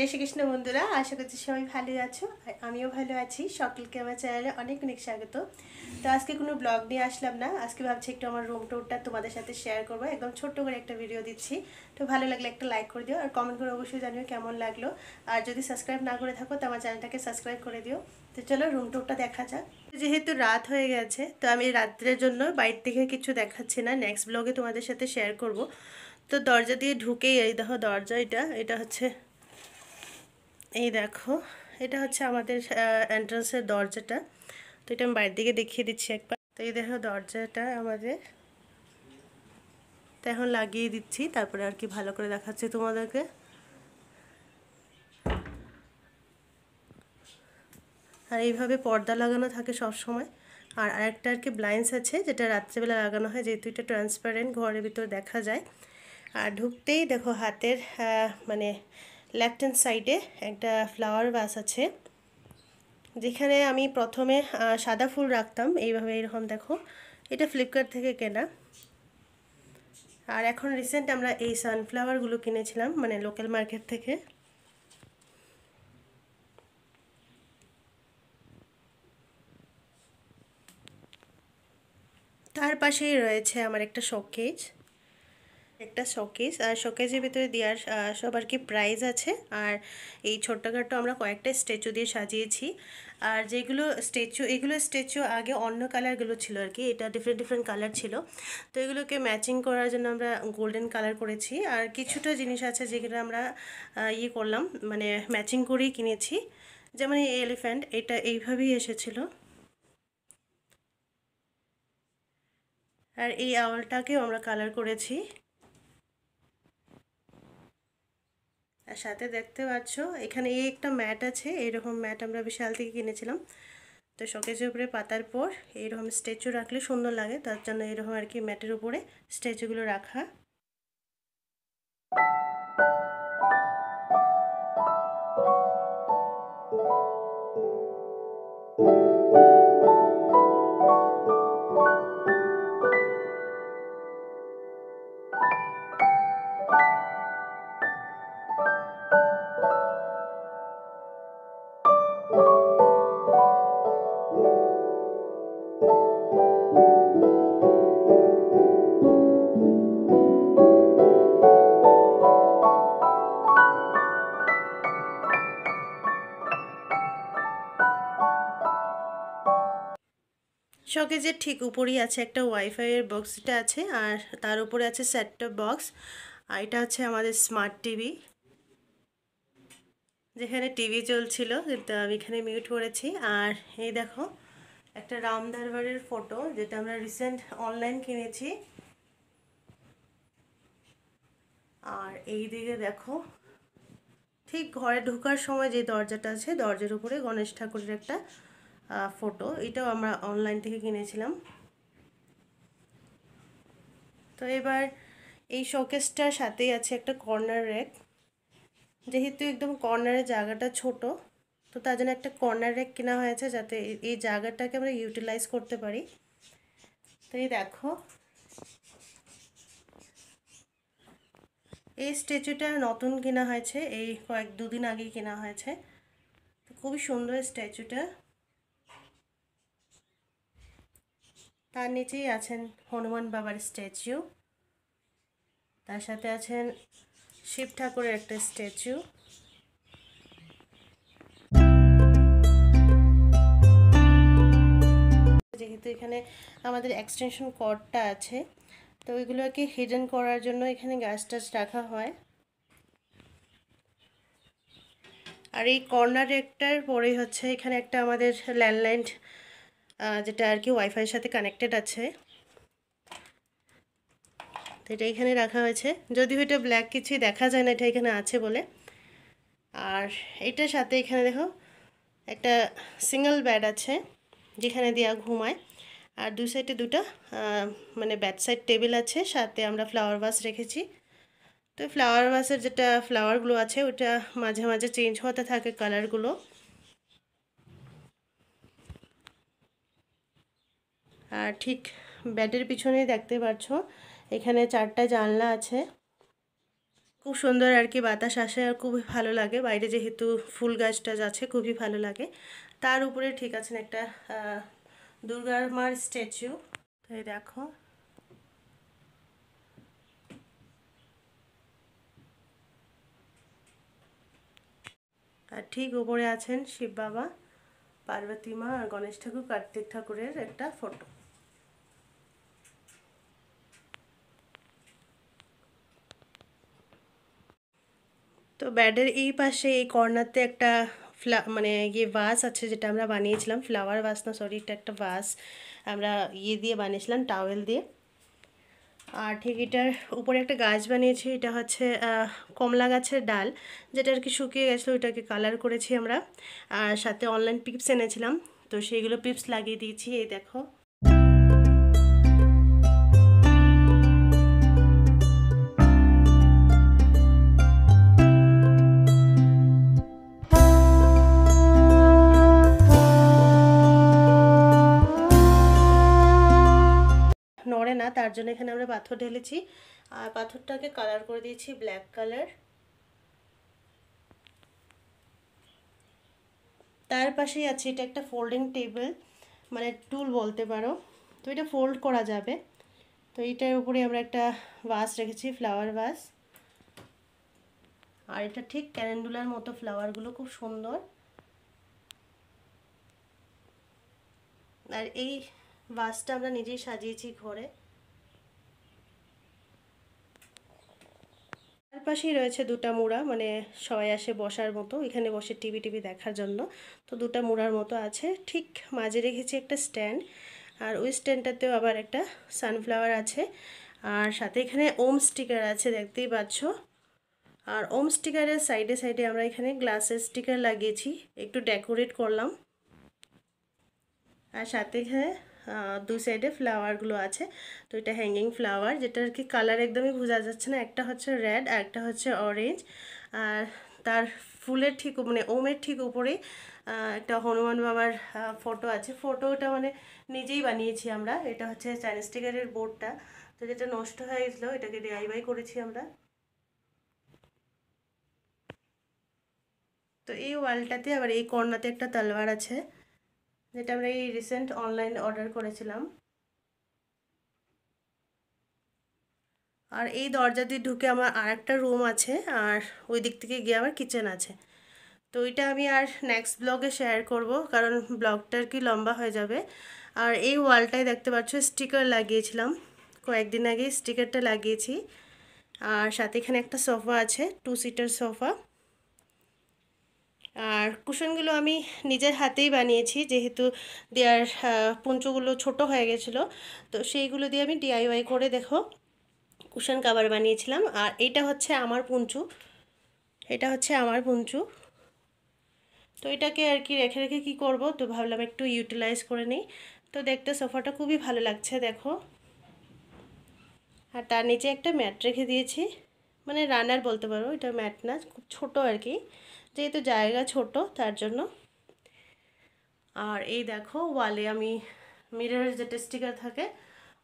জয় শ্রীকৃষ্ণ বন্ধুরা আশা করছি সবাই ভালো আছো আর আমিও ভালো আছি সকলকে আমার চ্যানেলে অনেক অনেক স্বাগত তো আজকে কোনো ব্লগ নিয়ে আসলাম না আজকে ভাবছি একটু আমার রুম টুরটা তোমাদের সাথে শেয়ার করবো একদম ছোট্ট করে একটা ভিডিও দিচ্ছি তো ভালো লাগলে একটা লাইক করে দিও আর কমেন্ট করে অবশ্যই জানিও কেমন লাগলো আর যদি সাবস্ক্রাইব না করে থাকো তো আমার চ্যানেলটাকে সাবস্ক্রাইব করে দিও তো চলো রুম টুরটা দেখা যাক যেহেতু রাত হয়ে গেছে তো আমি রাত্রের জন্য বাইর থেকে কিছু দেখাচ্ছি না নেক্সট ব্লগে তোমাদের সাথে শেয়ার করব তো দরজা দিয়ে ঢুকেই এই দেখো দরজা এটা এটা হচ্ছে এই দেখো এটা হচ্ছে আমাদের এন্ট্রান্সের দরজাটা তো এটা আমি বাইরের দিকে দেখিয়ে দিচ্ছি একবার তো এই দেখো দরজাটা আমাদের তো এখন লাগিয়ে দিচ্ছি তারপরে আর কি ভালো করে দেখাচ্ছি তোমাদেরকে আর এইভাবে পর্দা লাগানো থাকে সব সময় আর আরেকটা আর কি ব্লাইন্স আছে যেটা রাত্রেবেলা লাগানো হয় যেহেতু এটা ট্রান্সপারেন্ট ঘরের ভিতর দেখা যায় আর ঢুকতেই দেখো হাতের মানে লেফট হ্যান্ড সাইডে একটা ফ্লাওয়ার বাস আছে যেখানে আমি প্রথমে সাদা ফুল রাখতাম এইভাবে এরকম দেখো এটা ফ্লিপকার্ট থেকে কেনা আর এখন রিসেন্ট আমরা এই সানফ্লাওয়ারগুলো কিনেছিলাম মানে লোকাল মার্কেট থেকে তার পাশেই রয়েছে আমার একটা শোকেজ একটা শোকেস আর শোকেসের ভিতরে দেওয়ার সব আর কি প্রাইজ আছে আর এই ছোট্টখাটো আমরা কয়েকটা স্ট্যাচু দিয়ে সাজিয়েছি আর যেগুলো স্ট্যাচু এগুলো স্ট্যাচু আগে অন্য কালারগুলো ছিল আর কি এটা ডিফারেন্ট ডিফারেন্ট কালার ছিল তো এগুলোকে ম্যাচিং করার জন্য আমরা গোল্ডেন কালার করেছি আর কিছুটা জিনিস আছে যেগুলো আমরা ইয়ে করলাম মানে ম্যাচিং করেই কিনেছি যেমন এই এলিফ্যান্ট এটা এইভাবেই এসেছিলো আর এই আওয়ালটাকেও আমরা কালার করেছি আর সাথে দেখতে পাচ্ছ এখানে এই একটা ম্যাট আছে এরকম ম্যাট আমরা বিশাল থেকে কিনেছিলাম তো শোকেজের উপরে পাতার পর এইরকম স্ট্যাচু রাখলে সুন্দর লাগে তার জন্য এরকম আর কি ম্যাটের উপরে স্ট্যাচুগুলো রাখা শকেজের ঠিক উপরেই আছে একটা ওয়াইফাইয়ের বক্সটা আছে আর তার উপরে আছে সেটটপ বক্স আর এটা হচ্ছে আমাদের স্মার্ট টিভি যেখানে টিভি চলছিল কিন্তু আমি এখানে মিউট করেছি আর এই দেখো একটা রাম ধারবারের ফটো যেটা আমরা রিসেন্ট অনলাইন কিনেছি আর এই দিকে দেখো ঠিক ঘরে ঢোকার সময় যে দরজাটা আছে দরজার উপরে গণেশ ঠাকুরের একটা ফটো এটাও আমরা অনলাইন থেকে কিনেছিলাম তো এবার এই শোকেসটার সাথেই আছে একটা কর্নার র্যাক যেহেতু একদম কর্নারের জায়গাটা ছোট তো তার জন্য একটা কর্নার র্যাক কেনা হয়েছে যাতে এই জায়গাটাকে আমরা ইউটিলাইজ করতে পারি তো এই দেখো এই স্ট্যাচুটা নতুন কেনা হয়েছে এই কয়েক দুদিন আগে কেনা হয়েছে তো খুবই সুন্দর স্ট্যাচুটা তার নিচেই আছেন হনুমান বাবার স্ট্যাচু তার সাথে আছেন শিব ঠাকুরের একটা স্ট্যাচু যেহেতু এখানে আমাদের এক্সটেনশন কর্ডটা আছে তো ওইগুলোকে হিডেন করার জন্য এখানে গাছ টাছ রাখা হয় আর এই কর্নার একটার পরেই হচ্ছে এখানে একটা আমাদের ল্যান্ডলাইন যেটা আর কি ওয়াইফাইয়ের সাথে কানেক্টেড আছে তো এটা এখানে রাখা হয়েছে যদিও এটা ব্ল্যাক কিছুই দেখা যায় না এটা এখানে আছে বলে আর এটার সাথে এখানে দেখো একটা সিঙ্গল ব্যাড আছে যেখানে দেওয়া ঘুমায় আর দু সাইডে দুটা মানে ব্যাড সাইড টেবিল আছে সাথে আমরা ফ্লাওয়ার ভাস রেখেছি তো ফ্লাওয়ার ভাসের যেটা ফ্লাওয়ারগুলো আছে ওটা মাঝে মাঝে চেঞ্জ হতে থাকে কালারগুলো ঠিক ব্যাডের পিছনেই দেখতে পাচ্ছ এখানে চারটা জানলা আছে খুব সুন্দর আর কি বাতাস আসে আর খুবই ভালো লাগে বাইরে যেহেতু ফুল গাছটা আছে খুবই ভালো লাগে তার উপরে ঠিক আছেন একটা দুর্গার মার স্ট্যাচু তাই দেখো আর ঠিক উপরে আছেন শিব বাবা পার্বতী মা আর গণেশ ঠাকুর কার্তিক ঠাকুরের একটা ফটো তো ব্যাডের এই পাশে এই কর্নারতে একটা ফ্লা মানে ইয়ে ভাস আছে যেটা আমরা বানিয়েছিলাম ফ্লাওয়ার ভাস না সরি এটা একটা ভাস আমরা ইয়ে দিয়ে বানিয়েছিলাম টাওয়েল দিয়ে আর ঠিক এটার উপরে একটা গাছ বানিয়েছি এটা হচ্ছে কমলা গাছের ডাল যেটা আর কি শুকিয়ে গেছিলো ওইটাকে কালার করেছি আমরা আর সাথে অনলাইন পিপস এনেছিলাম তো সেইগুলো পিপস লাগিয়ে দিয়েছি এই দেখো তার জন্য এখানে আমরা পাথর ঢেলেছি আর পাথরটাকে কালার করে দিয়েছি ব্ল্যাক কালার তার পাশেই আছে এটা একটা ফোল্ডিং টেবিল মানে টুল বলতে পারো তো এটা ফোল্ড করা যাবে তো এটার উপরে আমরা একটা ভাস রেখেছি ফ্লাওয়ার ভাস আর এটা ঠিক ক্যারেন্ডুলার মতো ফ্লাওয়ারগুলো খুব সুন্দর আর এই ভাসটা আমরা নিজেই সাজিয়েছি ঘরে তার পাশেই রয়েছে দুটা মুড়া মানে সবাই আসে বসার মতো এখানে বসে টিভি টিভি দেখার জন্য তো দুটা মুড়ার মতো আছে ঠিক মাঝে রেখেছি একটা স্ট্যান্ড আর ওই স্ট্যান্ডটাতেও আবার একটা সানফ্লাওয়ার আছে আর সাথে এখানে ওম স্টিকার আছে দেখতেই পাচ্ছ আর ওম স্টিকারের সাইডে সাইডে আমরা এখানে গ্লাসের স্টিকার লাগিয়েছি একটু ডেকোরেট করলাম আর সাথে এখানে দুই সাইডে ফ্লাওয়ারগুলো আছে তো এটা হ্যাঙ্গিং ফ্লাওয়ার যেটা আর কি কালার একদমই বোঝা যাচ্ছে না একটা হচ্ছে রেড আর একটা হচ্ছে অরেঞ্জ আর তার ফুলের ঠিক মানে ওমের ঠিক উপরে একটা হনুমান বাবার ফটো আছে ফটোটা মানে নিজেই বানিয়েছি আমরা এটা হচ্ছে চাইনিজ টিকারের বোর্ডটা তো যেটা নষ্ট হয়ে গেছিলো এটাকে ডিআইবাই করেছি আমরা তো এই ওয়ালটাতে আবার এই কর্নাতে একটা তালবার আছে যেটা আমরা এই রিসেন্ট অনলাইন অর্ডার করেছিলাম আর এই দরজা দিয়ে ঢুকে আমার আর একটা রুম আছে আর ওই দিক থেকে গিয়ে আমার কিচেন আছে তো ওইটা আমি আর নেক্সট ব্লগে শেয়ার করব কারণ ব্লগটার কি লম্বা হয়ে যাবে আর এই ওয়ালটায় দেখতে পাচ্ছ স্টিকার লাগিয়েছিলাম কয়েকদিন আগে স্টিকারটা লাগিয়েছি আর সাথে এখানে একটা সোফা আছে টু সিটার সোফা আর কুশনগুলো আমি নিজের হাতেই বানিয়েছি যেহেতু দেয়ার পুঞ্চগুলো ছোট হয়ে গেছিলো তো সেইগুলো দিয়ে আমি ডিআইওয়াই করে দেখো কুশন কাভার বানিয়েছিলাম আর এইটা হচ্ছে আমার পুঞ্চু এটা হচ্ছে আমার পুঞ্চু তো এটাকে আর কি রেখে রেখে কি করব তো ভাবলাম একটু ইউটিলাইজ করে নিই তো দেখতে সোফাটা খুবই ভালো লাগছে দেখো আর তার নিচে একটা ম্যাট রেখে দিয়েছি মানে রানার বলতে পারো এটা ম্যাট না খুব ছোটো আর কি যেহেতু জায়গা ছোট তার জন্য আর এই দেখো ওয়ালে আমি মিররের যে টেস্টিকার থাকে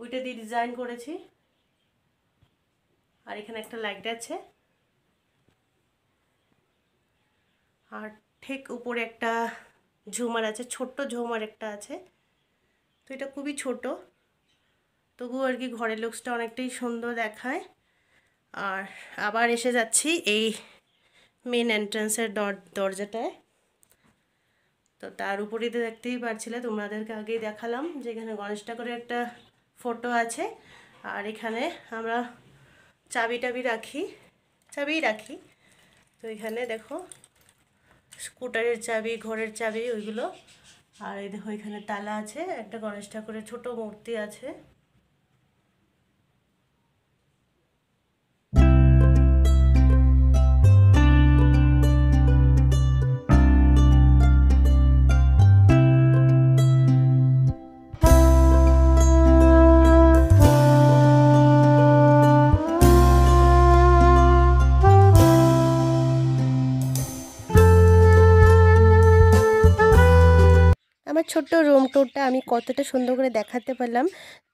ওইটা দিয়ে ডিজাইন করেছি আর এখানে একটা লাইট আছে আর ঠিক উপরে একটা ঝুমার আছে ছোট্ট ঝুমার একটা আছে তো এটা খুবই ছোট তবুও আর কি ঘরের লুকসটা অনেকটাই সুন্দর দেখায় আর আবার এসে যাচ্ছি এই মেন এন্ট্রান্সের দরজাটায় তো তার উপরেই তো দেখতেই পারছিলে তোমাদেরকে আগেই দেখালাম যে এখানে গণেশ ঠাকুরের একটা ফটো আছে আর এখানে আমরা চাবি টাবি রাখি চাবি রাখি তো এখানে দেখো স্কুটারের চাবি ঘরের চাবি ওইগুলো আর এই দেখো এখানে তালা আছে একটা গণেশ ঠাকুরের ছোটো মূর্তি আছে আমার ছোট্ট রুম ট্যুরটা আমি কতটা সুন্দর করে দেখাতে পারলাম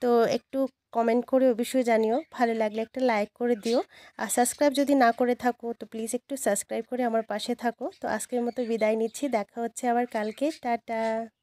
তো একটু কমেন্ট করে অবশ্যই জানিও ভালো লাগলে একটা লাইক করে দিও আর সাবস্ক্রাইব যদি না করে থাকো তো প্লিজ একটু সাবস্ক্রাইব করে আমার পাশে থাকো তো আজকের মতো বিদায় নিচ্ছি দেখা হচ্ছে আবার কালকে টাটা